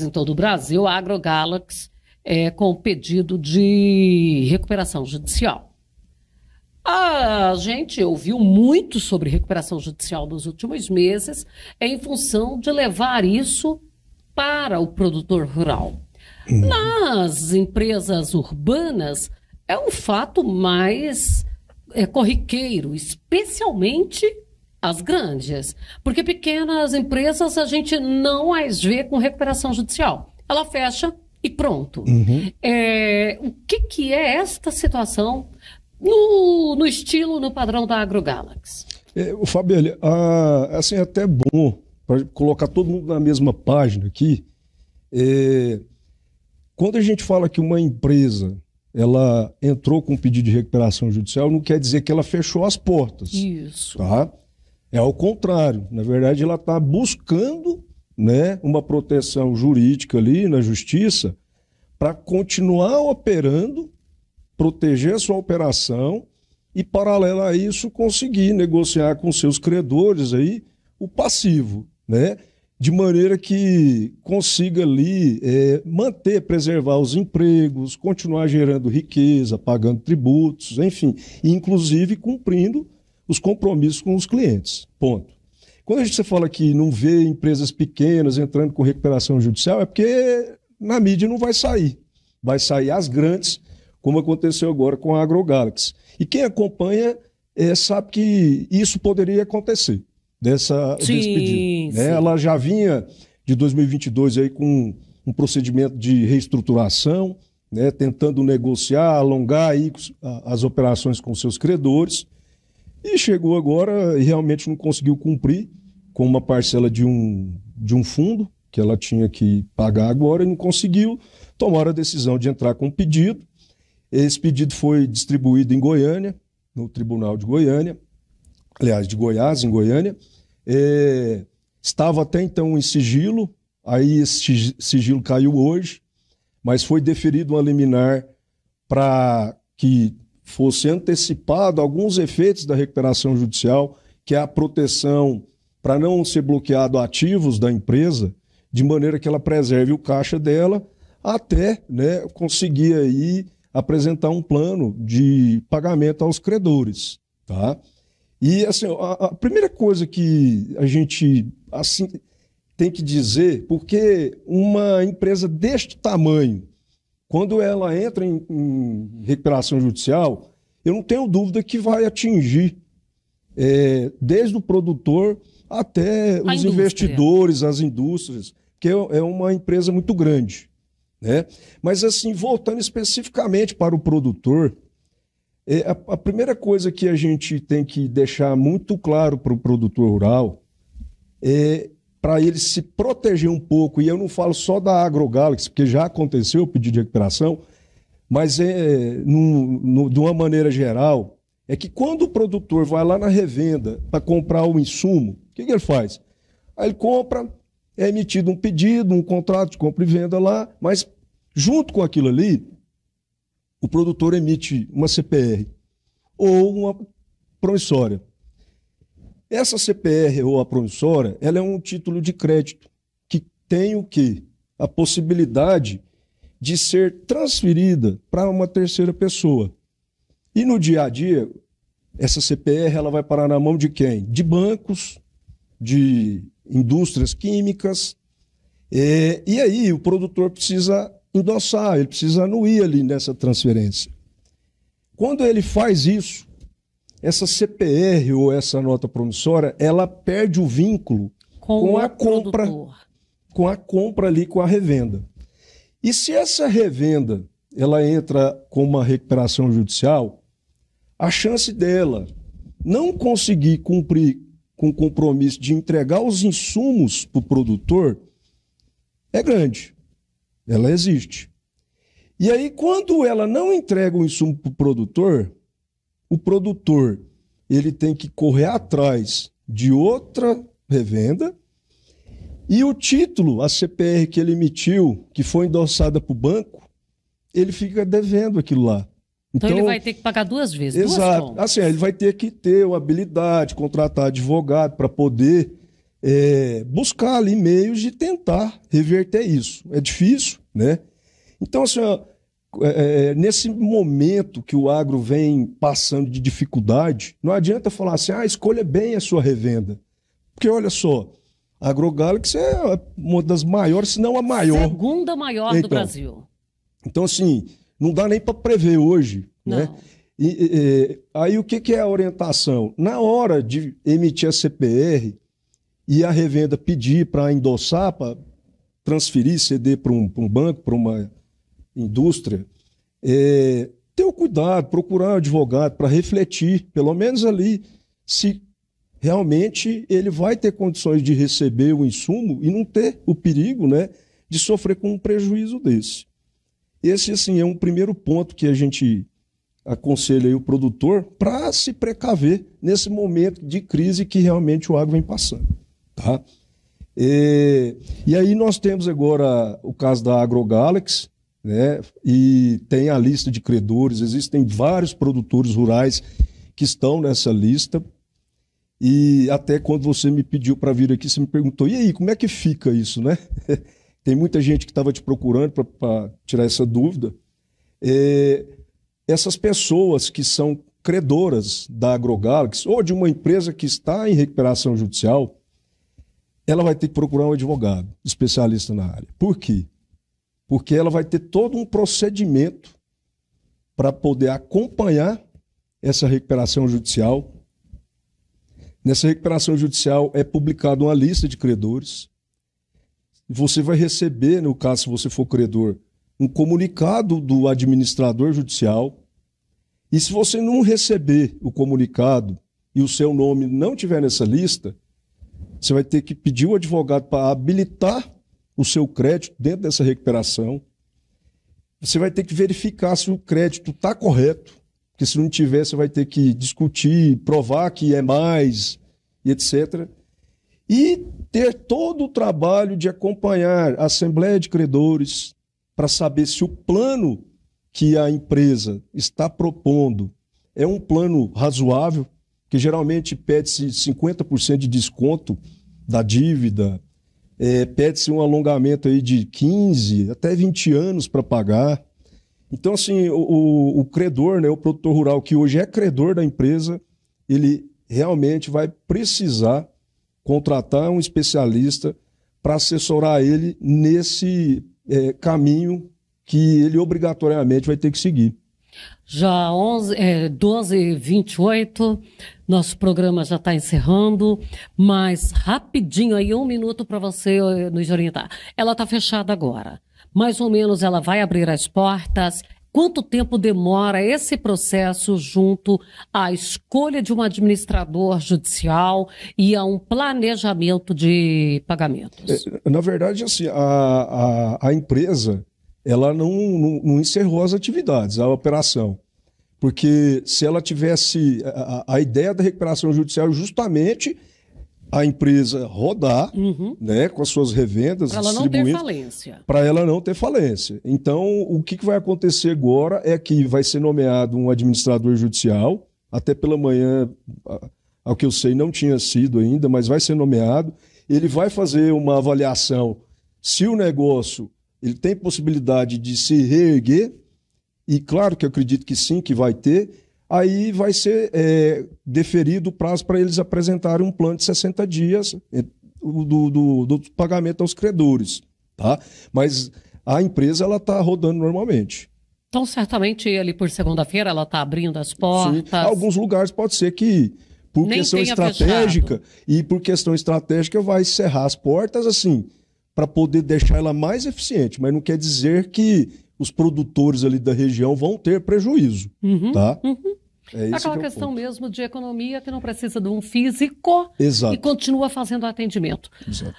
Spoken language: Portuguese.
em todo o Brasil, a AgroGalaxy, é, com pedido de recuperação judicial. A gente ouviu muito sobre recuperação judicial nos últimos meses, em função de levar isso para o produtor rural. Uhum. Nas empresas urbanas, é um fato mais é, corriqueiro, especialmente as grandes. Porque pequenas empresas a gente não as vê com recuperação judicial. Ela fecha e pronto. Uhum. É, o que, que é esta situação no, no estilo, no padrão da AgroGalaxy? É, o ah, assim, é até bom para colocar todo mundo na mesma página aqui. É, quando a gente fala que uma empresa ela entrou com um pedido de recuperação judicial, não quer dizer que ela fechou as portas. Isso. Tá? É ao contrário. Na verdade, ela está buscando né, uma proteção jurídica ali na justiça para continuar operando, proteger a sua operação e, paralelo a isso, conseguir negociar com seus credores aí o passivo, né? de maneira que consiga ali é, manter, preservar os empregos, continuar gerando riqueza, pagando tributos, enfim, inclusive cumprindo os compromissos com os clientes. Ponto. Quando a gente fala que não vê empresas pequenas entrando com recuperação judicial, é porque na mídia não vai sair. Vai sair as grandes, como aconteceu agora com a AgroGalaxy. E quem acompanha é, sabe que isso poderia acontecer, dessa, sim, desse pedido. Né? Ela já vinha de 2022 aí com um procedimento de reestruturação, né? tentando negociar, alongar aí as operações com seus credores. E chegou agora e realmente não conseguiu cumprir com uma parcela de um, de um fundo que ela tinha que pagar agora e não conseguiu. tomar a decisão de entrar com um pedido. Esse pedido foi distribuído em Goiânia, no Tribunal de Goiânia, aliás, de Goiás, em Goiânia. É, estava até então em sigilo, aí esse sigilo caiu hoje, mas foi deferido uma liminar para que fosse antecipado alguns efeitos da recuperação judicial, que é a proteção para não ser bloqueado ativos da empresa, de maneira que ela preserve o caixa dela até né, conseguir aí apresentar um plano de pagamento aos credores, tá? E assim, a, a primeira coisa que a gente assim tem que dizer, porque uma empresa deste tamanho, quando ela entra em, em recuperação judicial, eu não tenho dúvida que vai atingir é, desde o produtor até a os indústria. investidores, as indústrias, que é, é uma empresa muito grande. Né? Mas, assim, voltando especificamente para o produtor, é, a, a, primeira coisa que a gente tem que deixar muito claro para o produtor rural é para ele se proteger um pouco, e eu não falo só da AgroGalaxy, porque já aconteceu o pedido de recuperação, mas é, de uma maneira geral, é que quando o produtor vai lá na revenda para comprar o insumo, o que, que ele faz? Aí ele compra, é emitido um pedido, um contrato de compra e venda lá, mas junto com aquilo ali, o produtor emite uma CPR ou uma promissória. Essa CPR ou a promissória, ela é um título de crédito que tem o quê? A possibilidade de ser transferida para uma terceira pessoa. E no dia a dia, essa CPR ela vai parar na mão de quem? De bancos, de indústrias químicas. É, e aí o produtor precisa endossar, ele precisa anuir ali nessa transferência. Quando ele faz isso, essa CPR ou essa nota promissória, ela perde o vínculo com, com a compra, produtor. com a compra ali com a revenda. E se essa revenda ela entra com uma recuperação judicial, a chance dela não conseguir cumprir com o compromisso de entregar os insumos para o produtor é grande. Ela existe. E aí, quando ela não entrega o insumo para o produtor, o produtor ele tem que correr atrás de outra revenda e o título, a CPR que ele emitiu, que foi endossada para o banco, ele fica devendo aquilo lá. Então, então, ele vai ter que pagar duas vezes, exato. Duas assim, ele vai ter que ter uma habilidade, contratar advogado para poder é, buscar ali meios de tentar reverter isso. É difícil, né? Então, assim, é, é, é, nesse momento que o agro vem passando de dificuldade, não adianta falar assim, ah, escolha bem a sua revenda. Porque olha só, a AgroGalaxy é uma das maiores, se não a maior. Segunda maior então, do Brasil. Então, assim, não dá nem para prever hoje. Né? Não. Né? E, e, aí o que, que é a orientação? Na hora de emitir a CPR e a revenda pedir para endossar, para transferir, ceder para um, um banco, para uma indústria, é, ter o cuidado, procurar um advogado para refletir, pelo menos ali, se realmente ele vai ter condições de receber o insumo e não ter o perigo né, de sofrer com um prejuízo desse. Esse assim é um primeiro ponto que a gente aconselha o produtor para se precaver nesse momento de crise que realmente o agro vem passando. Tá? E, é, e aí nós temos agora o caso da AgroGalaxy, né? E tem a lista de credores, existem vários produtores rurais que estão nessa lista. E até quando você me pediu para vir aqui, você me perguntou: "E aí, como é que fica isso, né?" tem muita gente que estava te procurando para tirar essa dúvida. É, essas pessoas que são credoras da AgroGalax ou de uma empresa que está em recuperação judicial, ela vai ter que procurar um advogado especialista na área. Por quê? porque ela vai ter todo um procedimento para poder acompanhar essa recuperação judicial. Nessa recuperação judicial é publicada uma lista de credores. Você vai receber, no caso, se você for credor, um comunicado do administrador judicial. E se você não receber o comunicado e o seu nome não tiver nessa lista, você vai ter que pedir o advogado para habilitar o seu crédito dentro dessa recuperação. Você vai ter que verificar se o crédito está correto, porque se não tiver, você vai ter que discutir, provar que é mais, e etc. E ter todo o trabalho de acompanhar a Assembleia de Credores para saber se o plano que a empresa está propondo é um plano razoável, que geralmente pede-se 50% de desconto da dívida, é, pede-se um alongamento aí de 15 até 20 anos para pagar. Então, assim, o, o, credor, né, o produtor rural, que hoje é credor da empresa, ele realmente vai precisar contratar um especialista para assessorar ele nesse é, caminho que ele obrigatoriamente vai ter que seguir. Já 11, é, 12 28 nosso programa já está encerrando, mas rapidinho aí, um minuto para você eh, nos orientar. Ela está fechada agora. Mais ou menos ela vai abrir as portas. Quanto tempo demora esse processo junto à escolha de um administrador judicial e a um planejamento de pagamentos? É, na verdade, assim, a, a, a empresa ela não, não, não encerrou as atividades, a operação. Porque se ela tivesse. A, a ideia da recuperação judicial é justamente a empresa rodar, uhum. né, com as suas revendas, para ela não ter falência. Para ela não ter falência. Então, o que, que vai acontecer agora é que vai ser nomeado um administrador judicial. Até pela manhã, ao que eu sei, não tinha sido ainda, mas vai ser nomeado. Ele vai fazer uma avaliação se o negócio ele tem possibilidade de se reerguer e claro que acredito que sim, que vai ter, aí vai ser é, deferido o prazo para eles apresentarem um plano de 60 dias é, do, do, do pagamento aos credores. Tá? Mas a empresa ela está rodando normalmente. Então, certamente, ali por segunda-feira, ela está abrindo as portas. Sim. Alguns lugares pode ser que, por Nem questão estratégica, fechado. e por questão estratégica, vai cerrar as portas assim, para poder deixar ela mais eficiente. Mas não quer dizer que os produtores ali da região vão ter prejuízo, uhum, tá? Uhum. É Aquela é que é questão ponto. mesmo de economia que não precisa de um físico Exato. e continua fazendo atendimento. Exato.